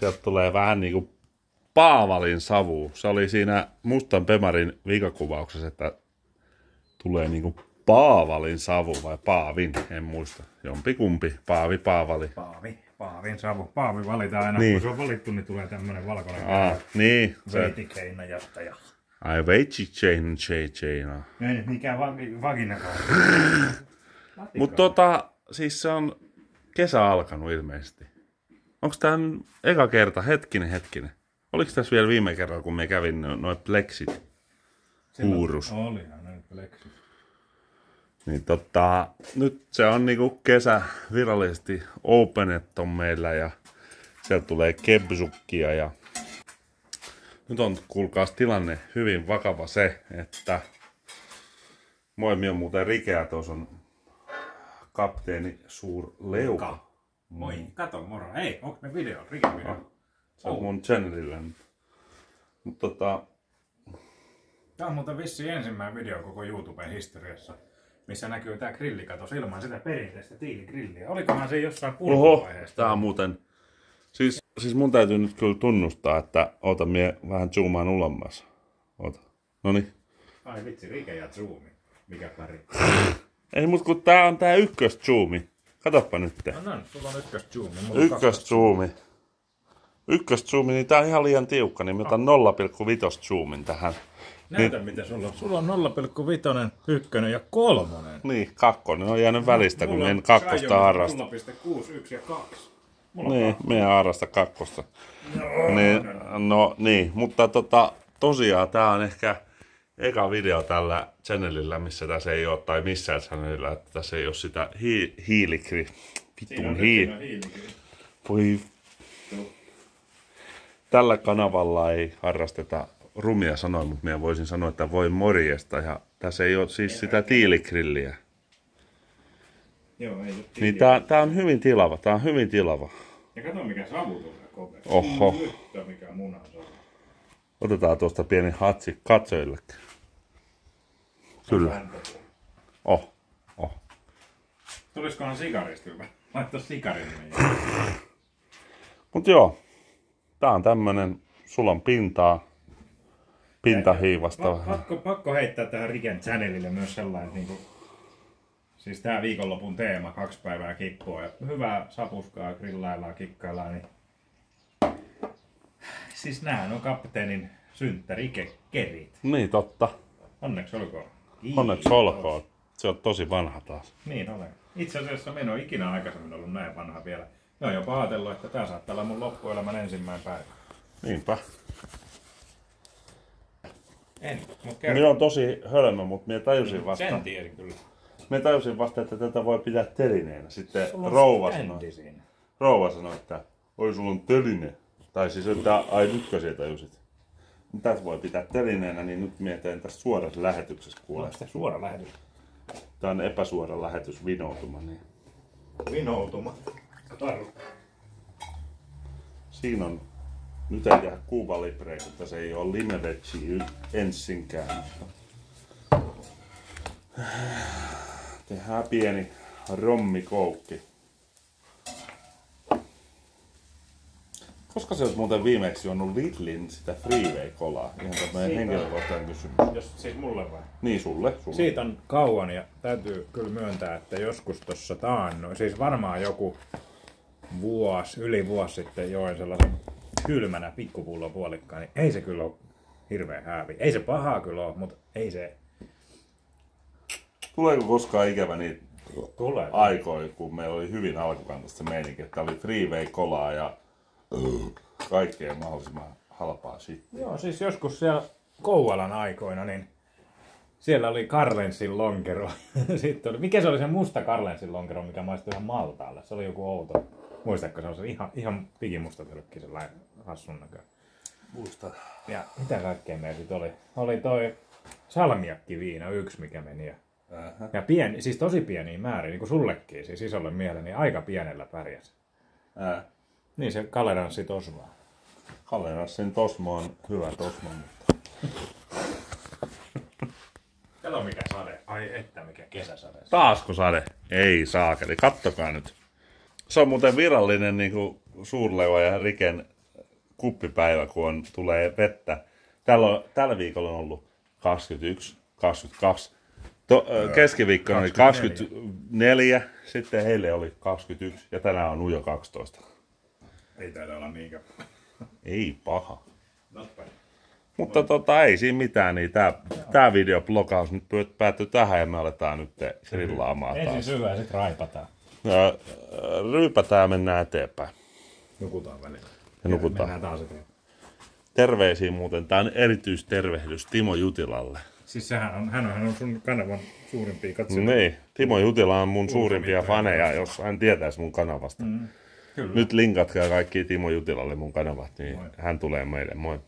Sieltä tulee vähän niin kuin Paavalin savu. Se oli siinä Mustan Pemarin viikakuvauksessa, että tulee niin kuin Paavalin savu vai Paavin, en muista. Jompi kumpi, Paavi, Paavali. Paavi, Paavin savu. Paavi valitaan aina, niin. kun se on valittu, niin tulee tämmöinen valkoinen. Aa, ah, niin. Veitikeina johtaja. Ai chain chain. Ei mikään vagina. Mutta tota, siis se on kesä alkanut ilmeisesti onko tämä eka kerta, hetkinen, hetkinen. Oliko tässä vielä viime kerralla, kun me kävin no- noin pleksit? Huurus. Olihan noin pleksit. Niin tota, nyt se on niinku kesä virallisesti openet on meillä ja sieltä tulee kebsukkia ja nyt on kuulkaas tilanne hyvin vakava se, että moi on muuten Rikeä, tuossa on kapteeni Suur Leuka. Moi, mm. kato moro. Hei, onko ne ah, video? Rike-video? Ah, se on oh. mun channelille. Mut tota... Tää on muuten vissi ensimmäinen video koko YouTuben historiassa, missä näkyy tää grillikatos ilman sitä perinteistä tiiligrilliä. Olikohan se jossain pulkuvaiheessa? tää on muuten... Siis, siis mun täytyy nyt kyllä tunnustaa, että oota mie vähän zoomaan ulommas. Oota. Noni. Ai vitsi, Rike ja zoomi. Mikä pari? Ei mut kun tää on tää ykkös zoomi. Katoppa nyt. Mä näen, sulla on ykkös niin Ykkös zoomi. zoomi. Ykkös zoomi, niin tää on ihan liian tiukka, niin mä otan 0,5 zoomin tähän. Niin- Näytä niin, mitä sulla on. Sulla on 0,5, ykkönen ja kolmonen. Niin, kakkonen on jäänyt välistä, mulla kun en kakkosta harrasta. 0,6, 1 ja 2. Mulla niin, me ei harrasta kakkosta. No, niin, no niin, mutta tota, tosiaan tää on ehkä eka video tällä channelilla, missä tässä ei ole, tai missään channelilla, että tässä ei ole sitä hi hiilikri... Vittuun hii... Voi... Tällä kanavalla ei harrasteta rumia sanoja, mutta minä voisin sanoa, että voi morjesta. Ja tässä ei ole siis sitä tiilikrilliä. Joo, ei ole niin tämä, tämä on hyvin tilava, tämä on hyvin tilava. Ja kato mikä savu tulee kove. Oho. Nyt mikä muna on. Otetaan tuosta pieni hatsi katsojillekin. Kyllä. Oh, oh. Tulisikohan sikarista hyvä? Laittaa sikarin Mut joo, tää on tämmönen, sulan on pintaa, pintahiivasta. Pa- pakko, pakko heittää tähän Riken Channelille myös sellainen, että niinku, siis tää viikonlopun teema, kaksi päivää kippua. ja hyvää sapuskaa, grillaillaan, kikkaillaan, niin siis nämähän on kapteenin synttärikekerit. Niin totta. Onneksi olkoon. Kiitos. Onneksi olkoon. Se on tosi vanha taas. Niin olen. Itse asiassa minä on ikinä aikaisemmin ollut näin vanha vielä. Mä oon jopa ajatellut, että tämä saattaa olla mun loppuelämän ensimmäinen päivä. Niinpä. En, mutta Minä on tosi hölmö, mutta minä tajusin vasta. Sen tiedin kyllä. Minä tajusin vasta, että tätä voi pitää telineenä. Sitten rouva sanoi, rouva sanoi, että oi sulla on teline. Tai siis että, ai nytkö sieltä tajusit? No, tässä voi pitää telineenä, niin nyt mietin tässä suorassa lähetyksessä kuulee. No, suora lähetys? Tämä on epäsuora lähetys, vinoutuma. Niin. Vinoutuma. Karu. Siinä on, nyt ei tehdä Cuba Libre, mutta se ei ole limevetsi ensinkään. Tehdään pieni rommikoukki. Koska se olisi muuten viimeksi juonut Lidlin sitä freeway-kolaa? Ihan tämmöinen henkilökohtainen kysymys. Jos, siis mulle vai? Niin, sulle, sulle. Siitä on kauan ja täytyy kyllä myöntää, että joskus tuossa taannoin, siis varmaan joku vuosi, yli vuosi sitten join sellaisen kylmänä pikkupullon puolikkaan, niin ei se kyllä ole hirveän häävi. Ei se pahaa kyllä ole, mutta ei se... Tuleeko koskaan ikävä niitä Tulee. aikoja, kun meillä oli hyvin alkukantasta meininki, että oli freeway-kolaa ja kaikkea mahdollisimman halpaa sitten. Joo, siis joskus siellä Kouvalan aikoina, niin siellä oli Karlensin lonkero. sitten oli, mikä se oli se musta Karlensin lonkero, mikä maistui ihan maltaalle? Se oli joku outo. Muistatko, se on se ihan, ihan pikimusta pölkki, sellainen hassun näköinen. Muista. Ja mitä kaikkea meillä sitten oli? Oli toi salmiakki viina yksi, mikä meni. Ja, ja pieni, siis tosi pieni määrin, niin kuin sullekin, siis isolle miehelle, niin aika pienellä pärjäs. Niin, se Kaleranssi Tosma. Kaleranssin Tosma on hyvä Tosma, mutta... Kato mikä sade. Ai että mikä kesäsade. Taasko sade? Ei saakeli. Kattokaa nyt. Se on muuten virallinen niin kuin suurleva ja Riken kuppipäivä, kun on, tulee vettä. Täällä on, tällä viikolla on ollut 21, 22. To, keskiviikkona oli 24, sitten heille oli 21 ja tänään on ujo 12. Ei taida olla niinkään Ei paha. Mutta Voi. tota, ei siinä mitään, niin tää, tää videoblogaus nyt päättyy tähän ja me aletaan nyt grillaamaan taas. Ensin syödään, sit raipataan. Ja, äh, ryypätään mennään eteenpäin. Nukutaan välillä. Ja nukutaan. Mennään taas eteenpäin. Terveisiä muuten. Tämä on erityistervehdys Timo Jutilalle. Siis sehän on, hän on, hän on sun kanavan suurimpia katsojia. Niin, Timo Jutila on mun suurimpia faneja, jos hän tietäisi mun kanavasta. Mm. Kyllä. Nyt linkatkaa kaikki Timo Jutilalle mun kanavat, niin moi. hän tulee meille. Moi.